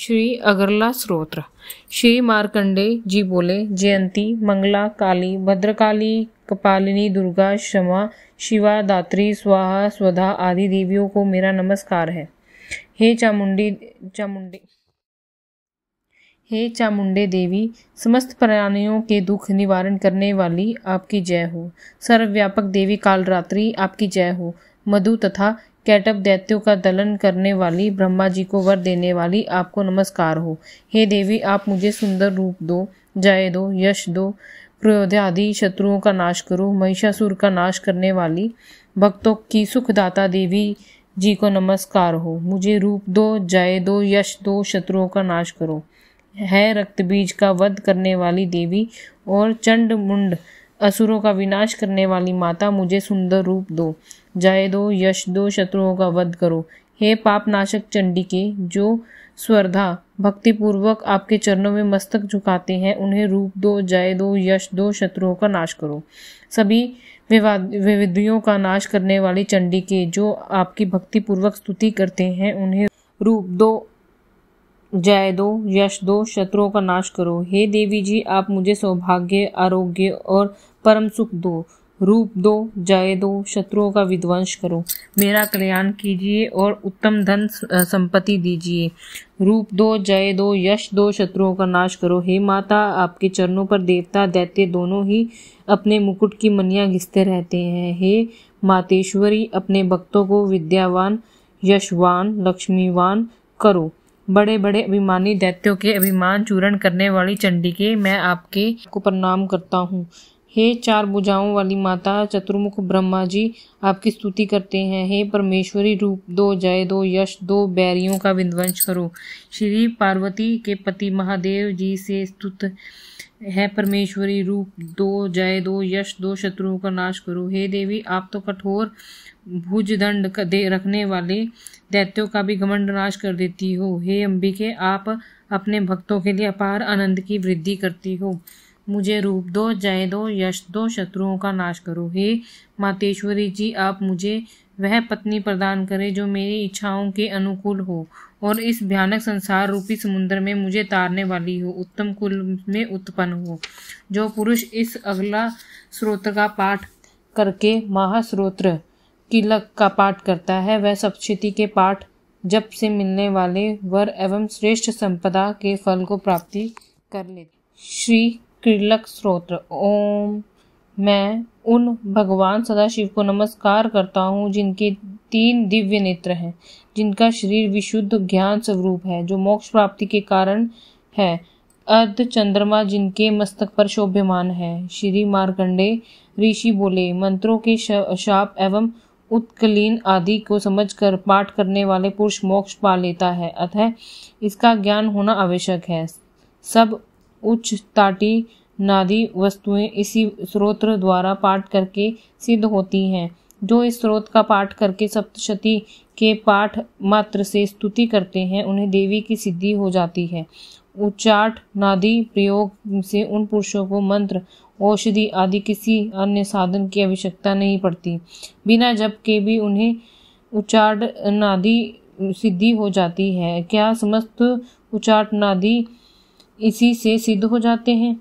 श्री अगरला स्रोत्र श्री मार्कंडे जी बोले जयंती मंगला काली भद्रकाली कपालिनी दुर्गा क्षमा शिवा दात्री स्वाहा स्वधा आदि देवियों को मेरा नमस्कार है हे चामुंडी चामुंडे हे चामुंडे देवी समस्त प्राणियों के दुख निवारण करने वाली आपकी जय हो सर्वव्यापक देवी कालरात्रि आपकी जय हो मधु तथा कैटअप दैत्यों का दलन करने वाली ब्रह्मा जी को वर देने वाली आपको नमस्कार हो हे देवी आप मुझे सुंदर रूप दो जय दो यश दो आदि शत्रुओं का नाश करो महिषासुर का नाश करने वाली भक्तों की सुखदाता देवी जी को नमस्कार हो मुझे रूप दो जय दो यश दो शत्रुओं का नाश करो है रक्त बीज का वध करने वाली देवी और चंड मुंड असुरों का विनाश करने वाली माता मुझे सुंदर रूप दो जय दो यश दो शत्रुओं का वध करो हे पापनाशक के जो स्वर्धा भक्तिपूर्वक आपके चरणों में मस्तक झुकाते हैं उन्हें रूप दो जय दो यश दो शत्रुओं का नाश करो सभी विविधियों का नाश करने वाली चंडी के जो आपकी भक्तिपूर्वक स्तुति करते हैं उन्हें रूप दो जय दो यश दो शत्रुओं का नाश करो हे देवी जी आप मुझे सौभाग्य आरोग्य और परम सुख दो रूप दो जय दो शत्रुओं का विध्वंस करो मेरा कल्याण कीजिए और उत्तम धन संपत्ति दीजिए रूप दो जय दो यश दो शत्रुओं का नाश करो हे माता आपके चरणों पर देवता दैत्य दोनों ही अपने मुकुट की मनिया घिसते रहते हैं हे मातेश्वरी अपने भक्तों को विद्यावान यशवान लक्ष्मीवान करो बड़े बड़े अभिमानी दैत्यों के अभिमान चूरण करने वाली चंडी के मैं आपके को प्रणाम करता हूँ हे चार भुजाओं वाली माता चतुर्मुख ब्रह्मा जी आपकी स्तुति करते हैं हे परमेश्वरी रूप दो जय दो यश दो बैरियों का विध्वंस करो श्री पार्वती के पति महादेव जी से स्तुत है परमेश्वरी रूप दो जय दो यश दो शत्रुओं का नाश करो हे देवी आप तो कठोर भुजदंड दे रखने वाले दैत्यों का भी घमंड नाश कर देती हो हे अंबिके आप अपने भक्तों के लिए अपार आनंद की वृद्धि करती हो मुझे रूप दो जय दो यश दो शत्रुओं का नाश करो हे मातेश्वरी जी आप मुझे वह पत्नी प्रदान करें जो मेरी इच्छाओं के अनुकूल हो और इस भयानक संसार रूपी समुद्र में मुझे तारने वाली हो उत्तम कुल में उत्पन्न हो जो पुरुष इस अगला स्रोत्र का पाठ करके महास्रोत्र किलक का पाठ करता है वह सप्शति के पाठ जब से मिलने वाले वर एवं श्रेष्ठ संपदा के फल को प्राप्ति कर लेते श्री क्रीलक स्रोत्र ओम मैं उन भगवान सदाशिव को नमस्कार करता हूँ जिनके तीन दिव्य नेत्र हैं जिनका शरीर विशुद्ध ज्ञान स्वरूप है जो मोक्ष प्राप्ति के कारण है अर्ध चंद्रमा जिनके मस्तक पर शोभ्यमान है श्री मारकंडे ऋषि बोले मंत्रों के शाप एवं उत्कलीन आदि को समझकर पाठ करने वाले पुरुष मोक्ष पा लेता है अतः इसका ज्ञान होना आवश्यक है सब उच्च ताटी नादी वस्तुएं इसी स्रोत द्वारा पाठ करके सिद्ध होती हैं जो इस स्रोत का पाठ करके सप्तशती के पाठ मात्र से स्तुति करते हैं उन्हें देवी की सिद्धि हो जाती है उच्चाट नादि प्रयोग से उन पुरुषों को मंत्र औषधि आदि किसी अन्य साधन की आवश्यकता नहीं पड़ती बिना जप के भी उन्हें उच्चाट नादि सिद्धि हो जाती है क्या समस्त उच्चाट नादि इसी से सिद्ध हो जाते हैं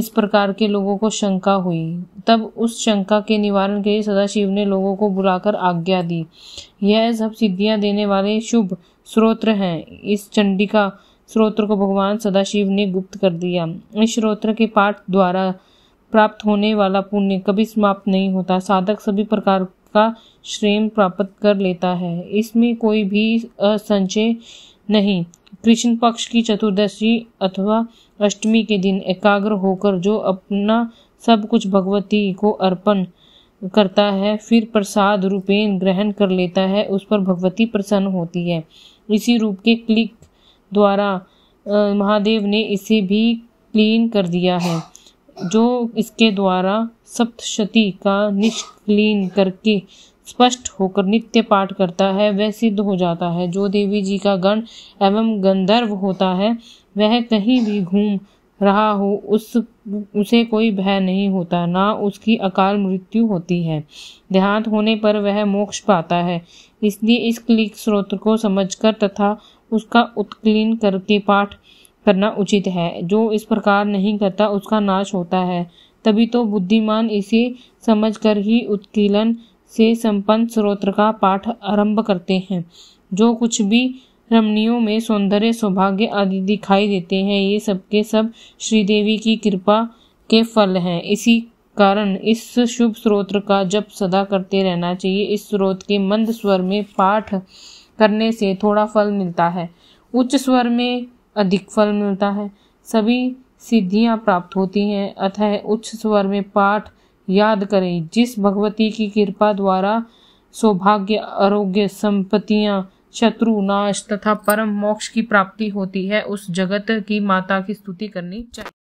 इस प्रकार के लोगों को शंका हुई तब उस शंका के निवारण के लिए सदाशिव ने लोगों को बुलाकर आज्ञा दी यह सब सिद्धियां देने वाले शुभ स्रोत्र हैं इस चंडिका स्रोत्र को भगवान सदाशिव ने गुप्त कर दिया इस स्रोत्र के पाठ द्वारा प्राप्त होने वाला पुण्य कभी समाप्त नहीं होता साधक सभी प्रकार का श्रेय प्राप्त कर लेता है इसमें कोई भी असंचय नहीं कृष्ण पक्ष की चतुर्दशी अथवा अष्टमी के दिन एकाग्र होकर जो अपना सब कुछ भगवती को अर्पण करता है फिर प्रसाद रूपेण ग्रहण कर लेता है उस पर भगवती प्रसन्न होती है इसी रूप के क्लिक द्वारा महादेव ने इसे भी क्लीन कर दिया है जो इसके द्वारा सप्तशती का निष्क्लीन करके स्पष्ट होकर नित्य पाठ करता है वह सिद्ध हो जाता है जो देवी जी का गण एवं गंधर्व होता है वह कहीं भी घूम रहा हो उस उसे कोई भय नहीं होता ना उसकी अकाल मृत्यु होती है देहांत होने पर वह मोक्ष पाता है इसलिए इस क्लिक स्रोत को समझकर तथा उसका उत्कीर्ण करके पाठ करना उचित है जो इस प्रकार नहीं करता उसका नाश होता है तभी तो बुद्धिमान इसे समझकर ही उत्कीलन से संपन्न स्रोत्र का पाठ आरंभ करते हैं जो कुछ भी रमणियों में सौंदर्य सौभाग्य आदि दिखाई देते हैं ये सबके सब श्रीदेवी की कृपा के फल हैं इसी कारण इस शुभ स्रोत्र का जप सदा करते रहना चाहिए इस स्रोत के मंद स्वर में पाठ करने से थोड़ा फल मिलता है उच्च स्वर में अधिक फल मिलता है सभी सिद्धियां प्राप्त होती हैं अतः उच्च स्वर में पाठ याद करें जिस भगवती की कृपा द्वारा सौभाग्य आरोग्य संपत्तियां शत्रु नाश तथा परम मोक्ष की प्राप्ति होती है उस जगत की माता की स्तुति करनी चाहिए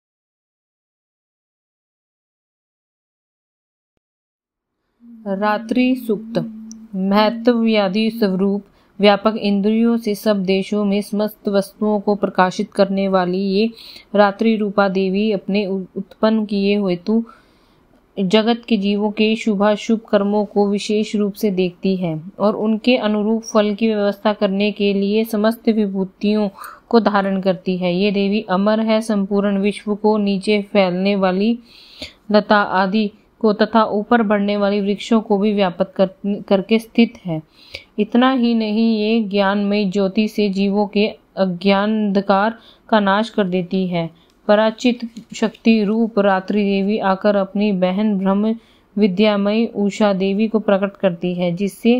रात्रि सुक्त महत्व व्याधि स्वरूप व्यापक इंद्रियों से सब देशों में समस्त वस्तुओं को प्रकाशित करने वाली ये रात्रि रूपा देवी अपने उत्पन्न किए हेतु जगत के जीवों के शुभाशुभ कर्मों को विशेष रूप से देखती है और उनके अनुरूप फल की व्यवस्था करने के लिए समस्त विभूतियों को धारण करती है ये देवी अमर है संपूर्ण विश्व को नीचे फैलने वाली लता आदि को तथा ऊपर बढ़ने वाली वृक्षों को भी व्यापक कर, करके स्थित है इतना ही नहीं ये ज्ञानमय ज्योति से जीवों के अज्ञान अंधकार का नाश कर देती है पराचित शक्ति रूप रात्रि देवी आकर अपनी बहन ब्रह्म विद्यामयी उषा देवी को प्रकट करती है जिससे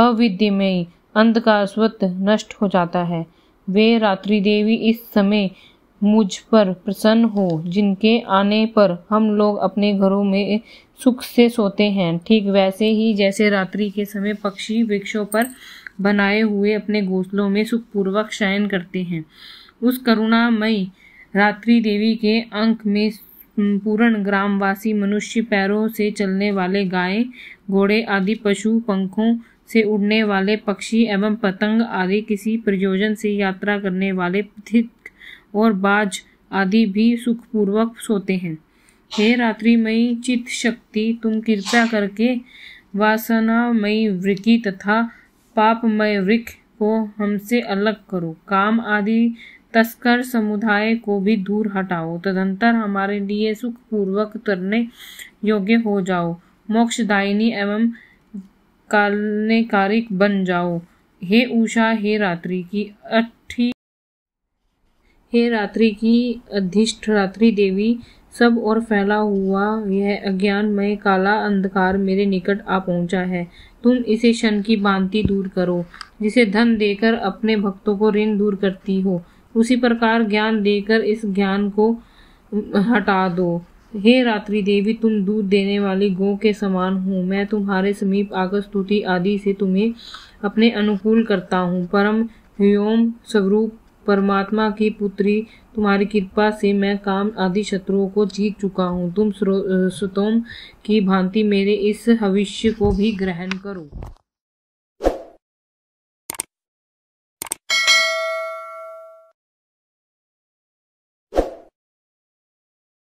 अविद्यमयी अंधकार स्वत नष्ट हो जाता है वे रात्रि देवी इस समय मुझ पर प्रसन्न हो जिनके आने पर हम लोग अपने घरों में सुख से सोते हैं ठीक वैसे ही जैसे रात्रि के समय पक्षी वृक्षों पर बनाए हुए अपने घोंसलों में सुखपूर्वक शयन करते हैं उस करुणामयी रात्रि देवी के अंक में पूर्ण ग्रामवासी मनुष्य पैरों से चलने वाले गाय घोड़े आदि पशु पंखों से उड़ने वाले पक्षी एवं पतंग आदि किसी प्रयोजन से यात्रा करने वाले पथिक और बाज आदि भी सुखपूर्वक सोते हैं हे रात्रिमयी चित शक्ति तुम कृपया करके वासनामयी वृक्ष तथा पापमय वृक्ष को हमसे अलग करो काम आदि तस्कर समुदाय को भी दूर हटाओ तदंतर हमारे लिए सुखपूर्वक तरने योग्य हो जाओ मोक्षदायिनी एवं कालनेकारिक बन जाओ हे उषा हे रात्रि की अठी हे रात्रि की अधिष्ठ रात्रि देवी सब और फैला हुआ यह अज्ञानमय काला अंधकार मेरे निकट आ पहुंचा है तुम इसे क्षण की भांति दूर करो जिसे धन देकर अपने भक्तों को ऋण दूर करती हो उसी प्रकार ज्ञान देकर इस ज्ञान को हटा दो हे रात्रि देवी तुम दूध देने वाली गौ के समान हो मैं तुम्हारे समीप आकर स्तुति आदि से तुम्हें अपने अनुकूल करता हूँ परम व्योम स्वरूप परमात्मा की पुत्री तुम्हारी कृपा से मैं काम आदि शत्रुओं को जीत चुका हूँ तुम सुतोम की भांति मेरे इस हविष्य को भी ग्रहण करो